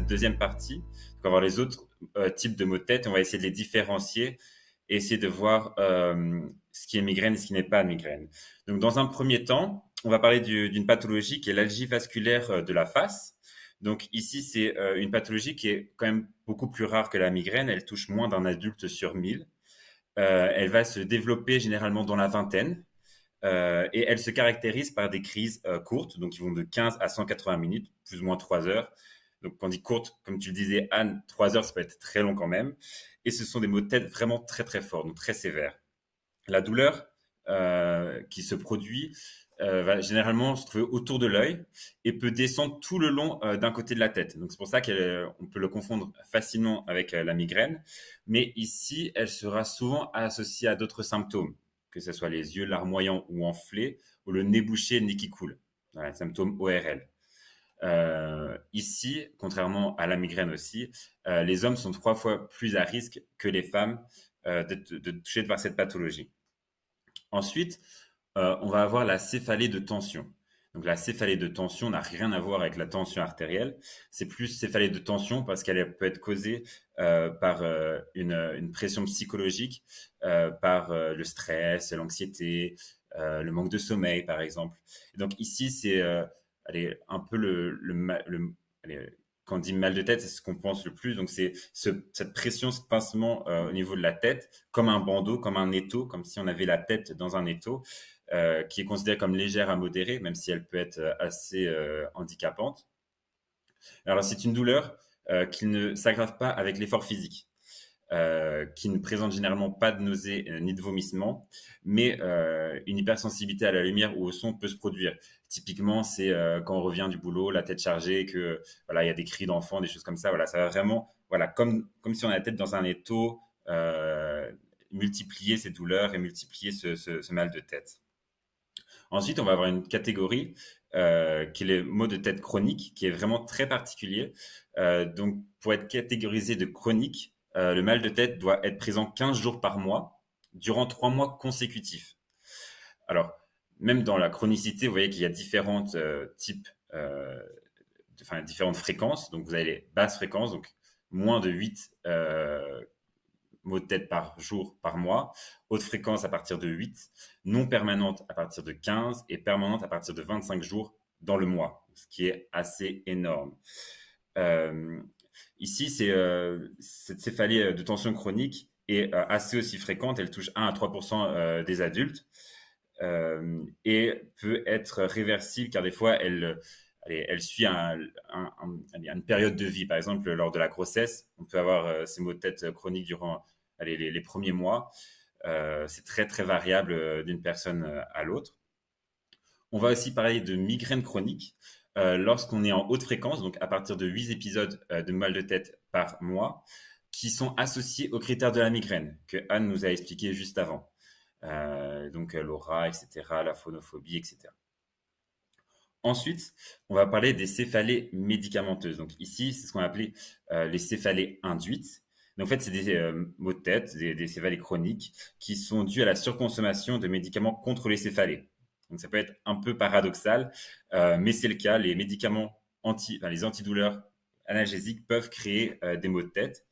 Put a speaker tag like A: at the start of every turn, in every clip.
A: deuxième partie. on va voir les autres euh, types de maux de tête. On va essayer de les différencier et essayer de voir euh, ce qui est migraine et ce qui n'est pas migraine. Donc, dans un premier temps, on va parler d'une pathologie qui est l'algie vasculaire euh, de la face. Donc, ici, c'est une pathologie qui est quand même beaucoup plus rare que la migraine. Elle touche moins d'un adulte sur 1000. elle va se développer généralement dans la vingtaine, et elle se caractérise par des crises courtes, donc qui vont de 15 à 180 minutes, plus ou moins 3 heures, donc, quand on dit courte, comme tu le disais, Anne, trois heures, ça peut être très long quand même. Et ce sont des maux de tête vraiment très, très forts, donc très sévères. La douleur euh, qui se produit euh, va généralement se trouver autour de l'œil et peut descendre tout le long euh, d'un côté de la tête. Donc, c'est pour ça qu'on peut le confondre facilement avec la migraine. Mais ici, elle sera souvent associée à d'autres symptômes, que ce soit les yeux larmoyants ou enflés ou le nez bouché, le nez qui coule. un symptôme ORL. Euh, ici, contrairement à la migraine aussi, euh, les hommes sont trois fois plus à risque que les femmes euh, de toucher par cette pathologie. Ensuite, euh, on va avoir la céphalée de tension. Donc la céphalée de tension n'a rien à voir avec la tension artérielle, c'est plus céphalée de tension parce qu'elle peut être causée par une, pression psychologique, par le stress, l'anxiété, le manque de sommeil par exemple. donc ici, c'est elle un peu le, quand on dit mal de tête, c'est ce qu'on pense le plus. Donc c'est cette pression, ce pincement euh, au niveau de la tête, comme un bandeau, comme un étau, comme si on avait la tête dans un étau, euh, qui est considérée comme légère à modérée, même si elle peut être euh, assez handicapante. Alors c'est une douleur qui ne s'aggrave pas avec l'effort physique. Euh, qui ne présente généralement pas de nausées euh, ni de vomissements, mais euh, une hypersensibilité à la lumière ou au son peut se produire. Typiquement, c'est quand on revient du boulot, la tête chargée, que voilà, il y a des cris d'enfants, des choses comme ça. Voilà, ça va vraiment, voilà, comme comme si on a la tête dans un étau, multiplier ces douleurs et multiplier ce, mal de tête. Ensuite, on va avoir une catégorie qui est le mot de tête chronique, qui est vraiment très particulier. donc, pour être catégorisé de chronique, euh, le mal de tête doit être présent 15 jours par mois durant 3 mois consécutifs. Alors, même dans la chronicité, vous voyez qu'il y a différentes euh, types, euh, différentes fréquences. Donc, vous avez les basses fréquences, donc moins de 8 maux de tête par jour, par mois. Haute fréquence à partir de 8, non permanente à partir de 15 et permanente à partir de 25 jours dans le mois, ce qui est assez énorme. Ici, c'est euh, cette céphalie euh, de tension chronique est euh, assez aussi fréquente. Elle touche 1 à 3 des adultes et peut être réversible car des fois, elle, suit une période de vie. Par exemple, lors de la grossesse, on peut avoir ces maux de tête chroniques durant les, premiers mois. c'est très, très variable d'une personne à l'autre. On va aussi parler de migraines chroniques. Euh, lorsqu'on est en haute fréquence, donc à partir de 8 épisodes euh, de mal de tête par mois, qui sont associés aux critères de la migraine que Anne nous a expliqué juste avant. Euh, donc l'aura, etc., la phonophobie, etc. Ensuite, on va parler des céphalées médicamenteuses. Donc ici, c'est ce qu'on va appeler les céphalées induites. en fait, c'est des maux de tête, des, des céphalées chroniques qui sont dues à la surconsommation de médicaments contre les céphalées. Donc ça peut être un peu paradoxal, euh, mais c'est le cas. Les médicaments anti, enfin, les antidouleurs analgésiques peuvent créer euh, des maux de tête.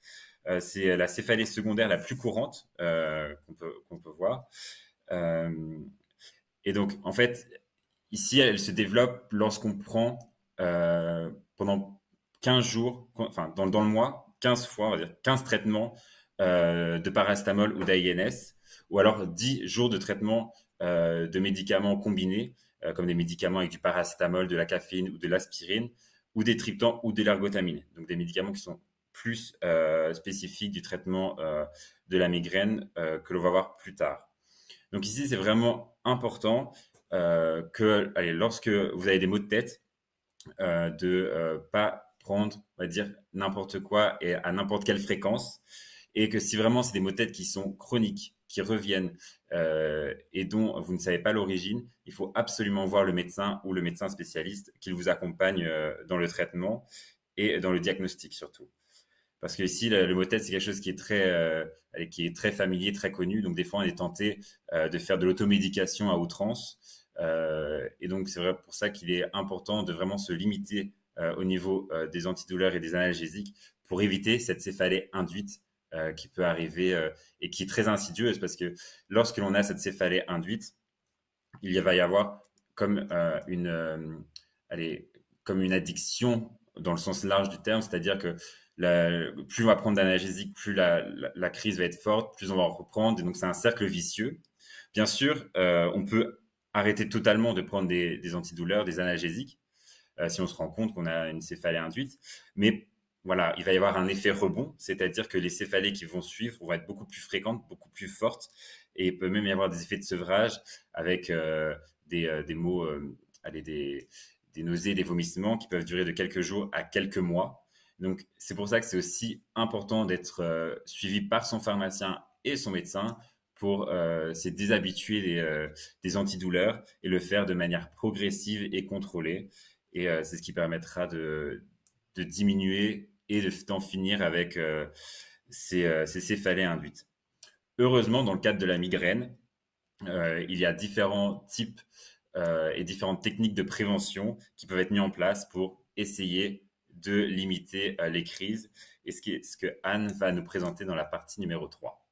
A: Euh, c'est la céphalée secondaire la plus courante qu'on peut, voir. et donc, en fait, ici, elle se développe lorsqu'on prend pendant 15 jours, enfin, dans, le mois, 15 fois, on va dire 15 traitements de parastamol ou d'AINS, ou alors 10 jours de traitement euh, de médicaments combinés, euh, comme des médicaments avec du paracétamol, de la caféine ou de l'aspirine, ou des triptans ou des l'ergotamine. Donc des médicaments qui sont plus euh, spécifiques du traitement de la migraine que l'on va voir plus tard. Donc ici, c'est vraiment important que, allez, lorsque vous avez des maux de tête, de ne pas prendre, on va dire, n'importe quoi et à n'importe quelle fréquence et que si vraiment c'est des maux de qui sont chroniques, qui reviennent euh, et dont vous ne savez pas l'origine, il faut absolument voir le médecin ou le médecin spécialiste qu'il vous accompagne euh, dans le traitement et dans le diagnostic surtout. Parce que ici, le, le tête, c'est quelque chose qui est très, euh, qui est très familier, très connu. Donc, des fois, on est tenté de faire de l'automédication à outrance. et donc, c'est vrai pour ça qu'il est important de vraiment se limiter au niveau des antidouleurs et des analgésiques pour éviter cette céphalée induite euh, qui peut arriver euh, et qui est très insidieuse parce que lorsque l'on a cette céphalée induite, il va y avoir comme euh, une, allez, comme une addiction dans le sens large du terme, c'est-à-dire que plus on va prendre d'analgésique, plus la, crise va être forte, plus on va en reprendre, et donc c'est un cercle vicieux. Bien sûr, on peut arrêter totalement de prendre des, des antidouleurs, des analgésiques, si on se rend compte qu'on a une céphalée induite, mais voilà, il va y avoir un effet rebond, c'est-à-dire que les céphalées qui vont suivre vont être beaucoup plus fréquentes, beaucoup plus fortes, et il peut même y avoir des effets de sevrage avec euh, des, euh, des, maux, euh, des, nausées, des vomissements qui peuvent durer de quelques jours à quelques mois. Donc c'est pour ça que c'est aussi important d'être suivi par son pharmacien et son médecin pour se déshabituer des, des, antidouleurs et le faire de manière progressive et contrôlée. Et c'est ce qui permettra de de diminuer et d'en finir avec euh, euh, ces, céphalées induites. Heureusement, dans le cadre de la migraine, euh, il y a différents types et différentes techniques de prévention qui peuvent être mises en place pour essayer de limiter les crises, et ce, ce que Anne va nous présenter dans la partie numéro 3.